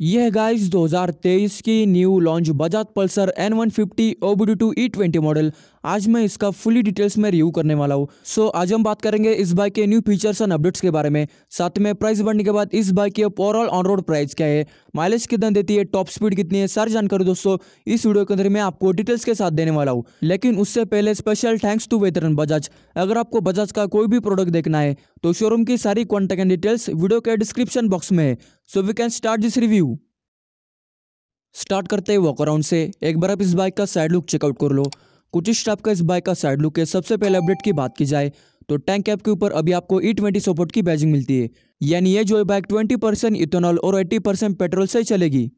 यह गाइस 2023 की new launch Bajaj Pulsar N one fifty two E twenty model आज मैं इसका फुली डिटेल्स में रिव्यू करने वाला हूँ सो so, आज हम बात करेंगे इस बाइक के न्यू फीचर्स एंड अपडेट्स के बारे में साथ में प्राइस बढ़ने के बाद इस बाइक की ओवरऑल ऑन रोड प्राइस क्या है माइलेज कितना देती है टॉप स्पीड कितनी है सारी जानकारी दोस्तों इस वीडियो के अंदर मैं आपको डिटेल्स के साथ देने वाला हूँ लेकिन उससे पहले special thanks to Veteran Bajaj अगर आपको बजाज का कोई भी प्रोडक्ट देखना है तो शोरूम की सारी कॉन्टैक्ट एंड डिटेल्स वीडियो के डिस्क्रिप्शन बॉक्स में है so we can start this review start करते हैं वॉक अराउंड से एक बार आप इस बाइक का साइड लुक चेकआउट कर लो कुछ इस टाइप का इस बाइक का साइड लुक है सबसे पहले अपडेट की बात की जाए तो टैंक कैप के ऊपर अभी आपको ई ट्वेंटी सपोर्ट की बैजिंग मिलती है यानी ये जो बाइक ट्वेंटी परसेंट इथेनॉल और एट्टी परसेंट पेट्रोल से चलेगी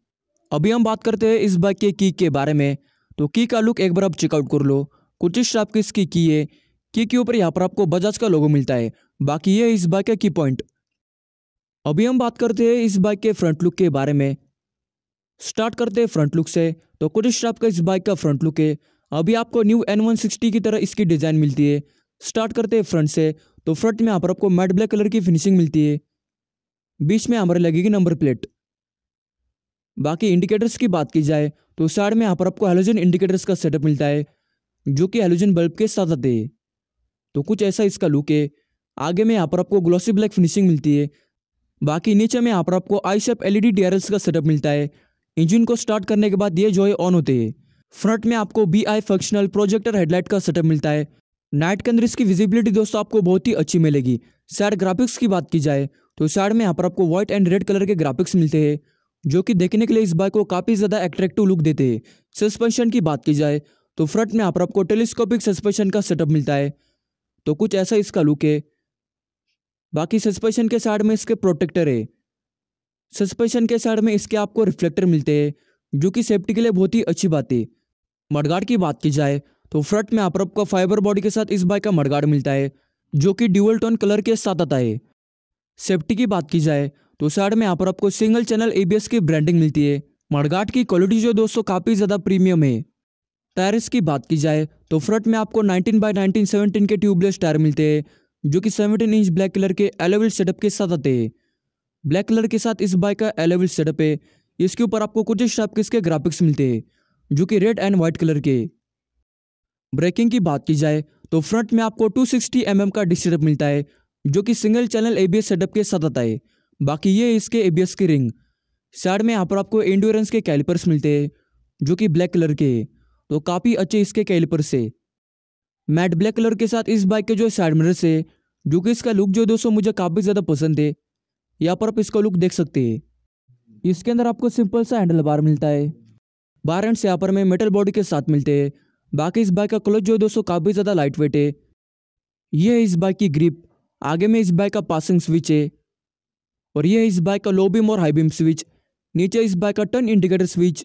अभी हम बात करते हैं इस बाइक के की के बारे में तो की का लुक एक बार आप चेकआउट कर लो कुछ इस टाइप की इसकी की है के के ऊपर यहाँ पर आपको बजाज का लोगो मिलता है बाकी ये इस बाइक का की पॉइंट अभी हम बात करते हैं इस बाइक के फ्रंट लुक के बारे में स्टार्ट करते हैं फ्रंट लुक से तो कुछ आपका इस बाइक का फ्रंट लुक है अभी आपको न्यू एन वन सिक्सटी की तरह इसकी डिज़ाइन मिलती है स्टार्ट करते हैं फ्रंट से तो फ्रंट में यहाँ पर आपको मैट ब्लैक कलर की फिनिशिंग मिलती है बीच में हमारे लगेगी नंबर प्लेट बाकी इंडिकेटर्स की बात की जाए तो साइड में यहाँ पर आपको हेलोजन इंडिकेटर्स का सेटअप मिलता है जो कि हेलोजन बल्ब के साथ आते हैं तो कुछ ऐसा इसका लुक है आगे में यहाँ पर आपको ग्लॉसी ब्लैक फिनिशिंग मिलती है बाकी नीचे में यहाँ पर आपको आई सेप एल ई का सेटअप मिलता है इंजन को स्टार्ट करने के बाद ये जो है ऑन होते हैं फ्रंट में आपको bi functional projector headlight का सेटअप मिलता है नाइट के अंदर इसकी विजिबिलिटी दोस्तों आपको बहुत ही अच्छी मिलेगी साइड ग्राफिक्स की बात की जाए तो साइड में यहाँ पर आपको व्हाइट एंड रेड कलर के ग्राफिक्स मिलते हैं जो कि देखने के लिए इस बाइक को काफ़ी ज़्यादा अट्रैक्टिव लुक देते हैं सस्पेंशन की बात की जाए तो फ्रंट में यहाँ पर आपको टेलीस्कोपिक सस्पेंशन का सेटअप मिलता है तो कुछ ऐसा इसका लुक है बाकी सस्पेंशन के साइड में इसके प्रोटेक्टर है सस्पेंशन के साइड में इसके आपको रिफ्लेक्टर मिलते हैं जो कि सेफ्टी के लिए बहुत ही अच्छी बात है मड़गाड़ की बात की जाए तो फ्रंट में आप आपको फाइबर बॉडी के साथ इस बाइक का मड़गाड़ मिलता है जो कि ड्यूअल टोन कलर के साथ आता है सेफ्टी की बात की जाए तो साइड में यहाँ को आपको सिंगल चैनल ए की ब्रांडिंग मिलती है मड़गाट की क्वालिटी जो दोस्तों काफ़ी ज़्यादा प्रीमियम है टायर्स की बात की जाए तो फ्रंट में आपको 19 बाय 19 17 के ट्यूबलेस टायर मिलते हैं जो कि 17 इंच ब्लैक कलर के एलेवल सेटअप के साथ आते हैं ब्लैक कलर के साथ इस बाइक का एलेवल सेटअप है इसके ऊपर आपको कुछ इस टाइप के इसके ग्राफिक्स मिलते हैं जो कि रेड एंड वाइट कलर के ब्रेकिंग की बात की जाए तो फ्रंट में आपको टू सिक्सटी mm का डिस्क मिलता है जो कि सिंगल चैनल एबीएस सेटअप के साथ आता है बाकी ये इसके एबीएस की रिंग साइड में यहाँ पर आपको इंडोरेंस के कैलिपर्स मिलते हैं जो कि ब्लैक कलर के तो काफ़ी अच्छे इसके कैलिपर से मैट ब्लैक कलर के साथ इस बाइक के जो साइड मिरर है जो कि इसका लुक जो है दोस्तों मुझे काफ़ी ज़्यादा पसंद है यहाँ पर आप इसका लुक देख सकते हैं इसके अंदर आपको सिंपल सा हैंडल बार मिलता है बार एंड से यहाँ पर में मेटल बॉडी के साथ मिलते हैं बाकी इस बाइक का क्लच जो है दोस्तों काफ़ी ज़्यादा लाइट वेट है यह है इस बाइक की ग्रिप आगे में इस बाइक का पासिंग स्विच है और यह है इस बाइक का लो बीम और हाई बीम स्विच नीचे इस बाइक का टर्न इंडिकेटर स्विच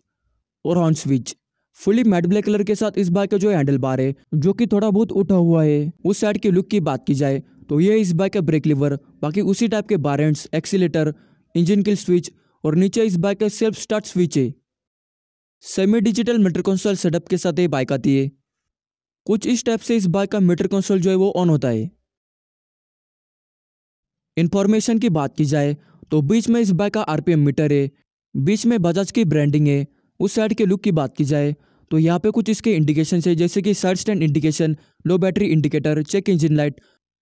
और horn switch fully matte black colour के साथ इस बाइक का जो हैंडल बार है जो कि थोड़ा बहुत उठा हुआ है उस साइड की लुक की बात की जाए तो ये इस बाइक का ब्रेक लीवर बाकी उसी टाइप के एंड एक्सीटर इंजन किल स्विच और नीचे इस बाइक का सेल्फ स्टार्ट स्विच है semi digital meter console setup के साथ ये बाइक आती है कुछ इस टाइप से इस बाइक का मीटर कंसोल जो है वो ऑन होता है इंफॉर्मेशन की बात की जाए तो बीच में इस बाइक का आरपीएम मीटर है बीच में बजाज की ब्रांडिंग है उस साइड के लुक की बात की जाए तो यहाँ पे कुछ इसके इंडिकेशन है जैसे कि search stand indication low battery indicator check engine light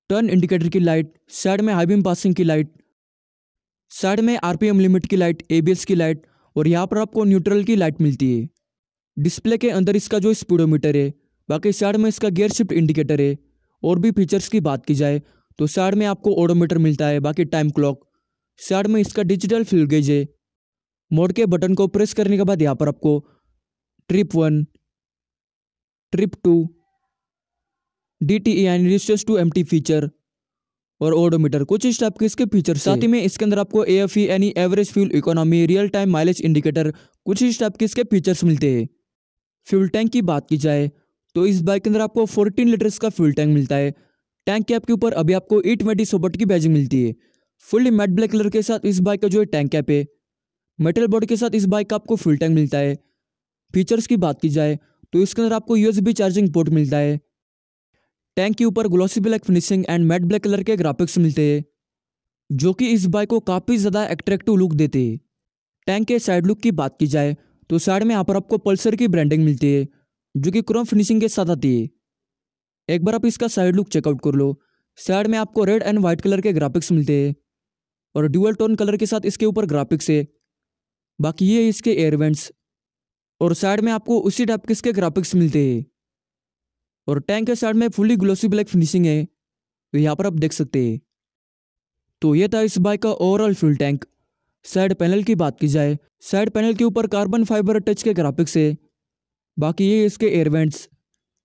turn indicator की लाइट साइड में हाई बीम पासिंग की लाइट साइड में आरपीएम लिमिट की लाइट एबीएस की लाइट और यहाँ पर आपको न्यूट्रल की लाइट मिलती है डिस्प्ले के अंदर इसका जो स्पीडोमीटर है बाकी साइड में इसका गियर शिफ्ट इंडिकेटर है और भी फीचर्स की बात की जाए तो साइड में आपको ओडोमीटर मिलता है बाकी टाइम क्लॉक साइड में इसका डिजिटल फ्यूल गेज है मोड के बटन को प्रेस करने के बाद यहाँ पर आपको trip one trip two D T E यानी distance to M T feature और ओडोमीटर कुछ इस टाइप के इसके फीचर साथ ही में इसके अंदर आपको ए एफ ई यानी average fuel economy real time mileage indicator कुछ इस टाइप के इसके फीचर्स मिलते हैं फ्यूल टैंक की बात की जाए तो इस बाइक के अंदर आपको 14 लीटर का फ्यूल टैंक मिलता है टैंक कैप के ऊपर अभी आपको ई ट्वेंटी सोबट की बैजिंग मिलती है फुल्ली मैट ब्लैक कलर के साथ इस बाइक का जो है टैंक कैप है मेटल बॉडी के साथ इस बाइक का आपको फुल टैंक मिलता है फीचर्स की बात की जाए तो इसके अंदर आपको यूएसबी चार्जिंग पोर्ट मिलता है टैंक के ऊपर glossy black finishing and matte black colour के ग्राफिक्स मिलते हैं जो कि इस बाइक को काफ़ी ज़्यादा एट्रैक्टिव लुक देते हैं टैंक के साइड लुक की बात की जाए तो साइड में यहाँ पर आपको पल्सर की ब्रांडिंग मिलती है जो कि क्रोम फिनिशिंग के साथ आती है एक बार आप इसका साइड लुक चेकआउट कर लो साइड में आपको रेड एंड वाइट कलर के ग्राफिक्स मिलते हैं और ड्यूअल टोन कलर के साथ इसके ऊपर ग्राफिक्स है बाकी ये इसके एयरवेंट्स और साइड में आपको उसी टाइप के इसके ग्राफिक्स मिलते हैं और टैंक के साइड में फुली ग्लोसी ब्लैक फिनिशिंग है तो यहाँ पर आप देख सकते हैं तो ये था इस बाइक का overall fuel tank side panel की बात की जाए साइड पैनल के ऊपर कार्बन फाइबर टच के ग्राफिक्स है बाकी ये इसके एयरवेंट्स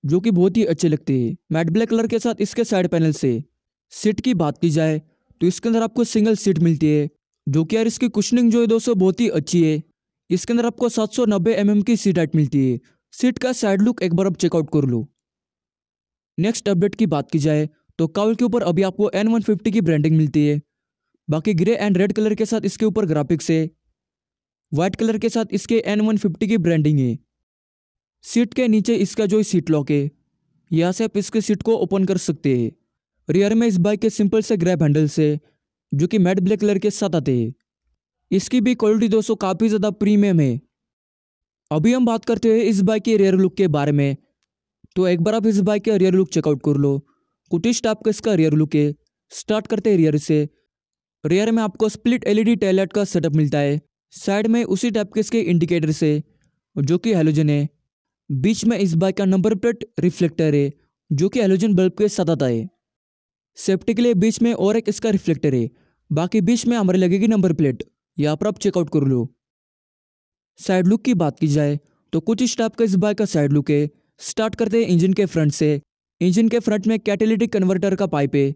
जो कि बहुत ही अच्छे लगते हैं मैट ब्लैक कलर के साथ इसके साइड पैनल से सीट की बात की जाए तो इसके अंदर आपको सिंगल सीट मिलती है जो कि यार इसकी कुशनिंग जो है दोस्तों बहुत ही अच्छी है इसके अंदर आपको सात सौ नब्बे एम की सीट हाइट मिलती है सीट का साइड लुक एक बार आप चेकआउट कर लो नेक्स्ट अपडेट की बात की जाए तो काउल के ऊपर अभी आपको एन वन फिफ्टी की ब्रांडिंग मिलती है बाकी ग्रे एंड रेड कलर के साथ इसके ऊपर ग्राफिक्स है व्हाइट कलर के साथ इसके एन वन फिफ्टी की ब्रांडिंग है सीट के नीचे इसका जो सीट लॉक है यहाँ से आप इसके सीट को ओपन कर सकते हैं रियर में इस बाइक के सिंपल से ग्रैप हैंडल से जो कि मैट ब्लैक कलर के साथ आते हैं इसकी भी क्वालिटी दोस्तों काफ़ी ज़्यादा प्रीमियम है अभी हम बात करते हैं इस बाइक के रेयर लुक के बारे में तो एक बार आप इस बाइक का रियर लुक चेकआउट कर लो कुटिश टाइप का इसका रियर लुक है स्टार्ट करते हैं रियर से रियर में आपको स्प्लिट एलईडी ई का सेटअप मिलता है साइड में उसी टाइप के इसके इंडिकेटर से जो कि हेलोजन है बीच में इस बाइक का नंबर प्लेट रिफ्लेक्टर है जो कि हेलोजन बल्ब के साथ आता है सेफ्टी के लिए बीच में और एक इसका रिफ्लेक्टर है बाकी बीच में हमारी लगेगी नंबर प्लेट यहाँ पर आप चेकआउट कर लो साइड लुक की बात की जाए तो कुछ इस टाइप का इस बाइक का साइड लुक है स्टार्ट करते हैं इंजन के फ्रंट से इंजन के फ्रंट में कैटेलिटिक कन्वर्टर का पाइप है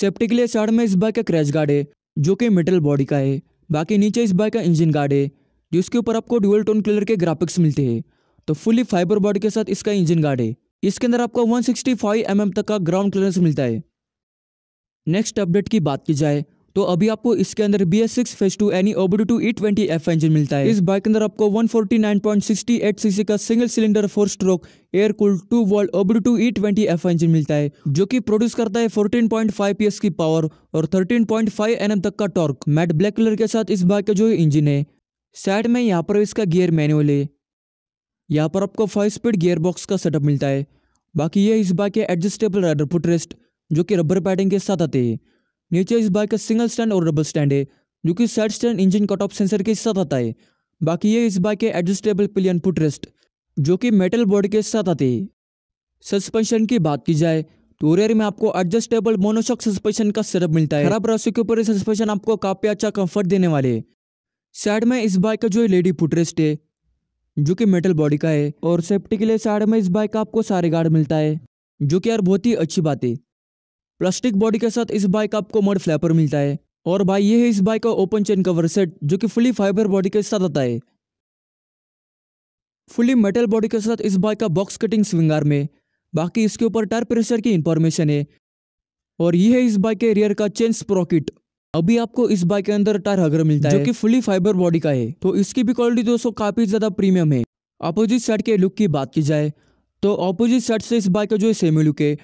सेफ्टी के लिए साइड में इस बाइक का क्रैश गार्ड है जो कि मेटल बॉडी का है बाकी नीचे इस बाइक का इंजन गार्ड है जिसके ऊपर आपको डुअल टोन कलर के ग्राफिक्स मिलते हैं तो फुली फाइबर बॉडी के साथ इसका इंजन गार्ड है इसके अंदर आपको 165 सिक्सटी mm तक का ग्राउंड क्लियरेंस मिलता है नेक्स्ट अपडेट की बात की जाए तो अभी आपको इसके अंदर B S six phase two any OBD two E twenty F engine मिलता है इस बाइक के अंदर आपको 149.68 सीसी का single cylinder four stroke air cool two valved OBD two E twenty F engine मिलता है जो कि प्रोड्यूस करता है 14.5 पीएस की पावर और 13.5 एनएम तक का टॉर्क मैट ब्लैक कलर के साथ इस बाइक का जो इंजन है साइड में यहाँ पर इसका गियर मैनुअल है यहाँ पर आपको फाइव स्पीड गियर बॉक्स का सेटअप मिलता है बाकी ये इस बाइक के एडजस्टेबल राइडर फुटरेस्ट जो कि रबर पैडिंग के साथ आते हैं नीचे इस बाइक का सिंगल स्टैंड और डबल स्टैंड है जो कि side stand engine cut off sensor के साथ आता है बाकी ये इस बाइक के एडजस्टेबल पिलियन फुटरेस्ट जो कि मेटल बोर्ड के साथ आते हैं सस्पेंशन की बात की जाए तो रेयर में आपको एडजस्टेबल मोनोशॉक सस्पेंशन का सेटअप मिलता है खराब रास्ते के ऊपर सस्पेंशन आपको काफ़ी अच्छा कंफर्ट देने वाले साइड में इस बाइक का जो लेडी फुटरेस्ट है जो कि मेटल बॉडी का है और सेफ्टी के लिए साइड में इस बाइक का आपको सारे गार्ड मिलता है जो कि यार बहुत ही अच्छी बात है प्लास्टिक बॉडी के साथ इस बाइक का आपको मड फ्लैपर मिलता है और भाई ये है इस बाइक का ओपन चेन कवर सेट जो कि फुली फाइबर बॉडी के साथ आता है फुली मेटल बॉडी के साथ इस बाइक का बॉक्स कटिंग स्विंगार में बाकी इसके ऊपर टायर प्रेशर की इंफॉर्मेशन है और ये है इस बाइक के रियर का चेन स्प्रॉकिट अभी आपको इस बाइक के अंदर टायर हगर मिलता है जो कि फुली फाइबर बॉडी का है तो इसकी भी क्वालिटी दोस्तों काफी ज्यादा प्रीमियम है अपोजिट साइड के लुक की बात की जाए तो अपोजिट साइड से इस बाइक का जो है सेमी लुक है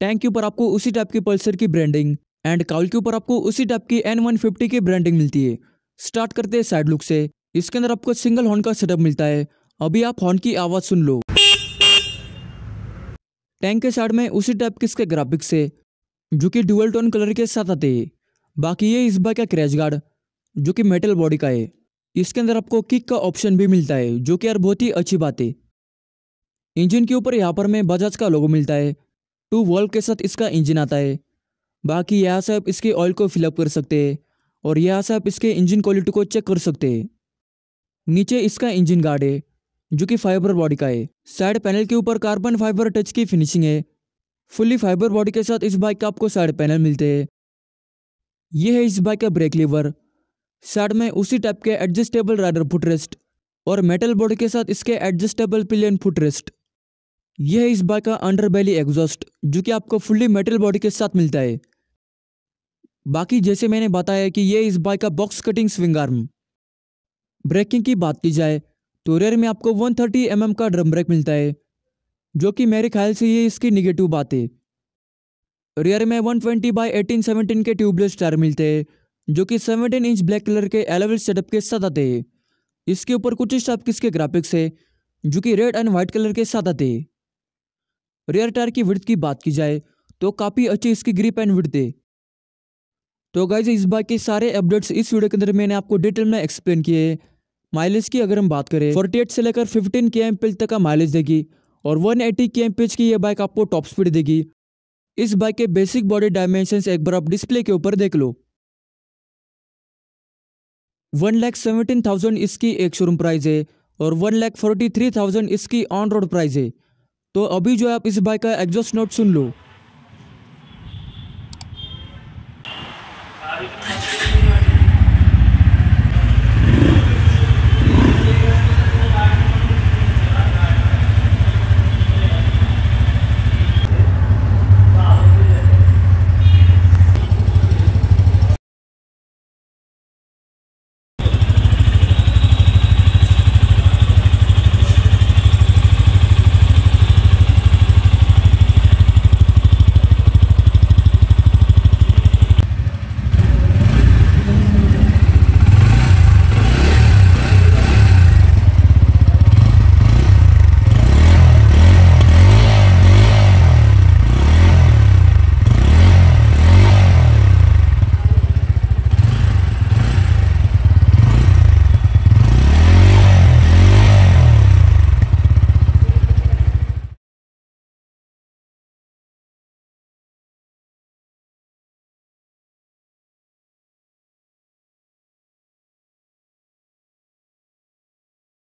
टैंक के ऊपर आपको उसी टाइप की पल्सर की ब्रांडिंग एंड काउल के ऊपर आपको उसी टाइप की एन वन फिफ्टी की ब्रांडिंग मिलती है स्टार्ट करते हैं साइड लुक से इसके अंदर आपको सिंगल हॉर्न का सेटअप मिलता है अभी आप हॉर्न की आवाज़ सुन लो टैंक के साइड में उसी टाइप के इसके ग्राफिक्स है जो कि डुअल टोन कलर के साथ आते हैं बाकी ये इस बाइक का क्रैश गार्ड जो कि मेटल बॉडी का है इसके अंदर आपको किक का ऑप्शन भी मिलता है जो कि यार बहुत ही अच्छी बात है इंजन के ऊपर यहाँ पर में बजाज का लोगो मिलता है टू वॉल्व के साथ इसका इंजन आता है बाकी यहाँ से आप इसके ऑयल को फिलअप कर सकते हैं और यहाँ से आप इसके इंजन क्वालिटी को चेक कर सकते हैं नीचे इसका इंजन गार्ड है जो कि फाइबर बॉडी का है साइड पैनल के ऊपर कार्बन फाइबर टच की फिनिशिंग है फुल्ली फाइबर बॉडी के साथ इस बाइक का आपको साइड पैनल मिलते हैं ये है इस बाइक का ब्रेक लीवर साइड में उसी टाइप के एडजस्टेबल राइडर फुटरेस्ट और मेटल बॉडी के साथ इसके एडजस्टेबल पिलियन फुटरेस्ट यह है इस बाइक का अंडर बैली एग्जॉस्ट जो कि आपको फुल्ली मेटल बॉडी के साथ मिलता है बाकी जैसे मैंने बताया कि यह इस बाइक का box cutting swing arm braking की बात की जाए तो रेयर में आपको 130 थर्टी mm का ड्रम ब्रेक मिलता है जो कि मेरे ख्याल से ये इसकी निगेटिव बात है रियर में 120 ट्वेंटी बाई एटीन सेवनटीन के ट्यूबलेस टायर मिलते हैं जो कि 17 इंच ब्लैक कलर के एलेवल सेटअप के साथ आते हैं इसके ऊपर कुछ इस टाइप किसके ग्राफिक्स है जो कि रेड एंड व्हाइट कलर के साथ आते रियर टायर की वृद्ध की बात की जाए तो काफ़ी अच्छी इसकी ग्रिप एंड वृद्ध है तो गाइज इस बाइक के सारे अपडेट्स इस वीडियो के अंदर मैंने आपको डिटेल में एक्सप्लेन किए माइलेज की अगर हम बात करें 48 से लेकर 15 के एम तक का माइलेज देगी और 180 एटी के एम की यह बाइक आपको टॉप स्पीड देगी इस बाइक के बेसिक बॉडी डायमेंशंस एक बार आप डिस्प्ले के ऊपर देख लो वन लैख सेवेंटीन थाउजेंड इसकी एक शोरूम प्राइस है और one lakh forty three thousand इसकी ऑन रोड प्राइस है तो अभी जो है आप इस बाइक का एग्जॉस्ट नोट सुन लो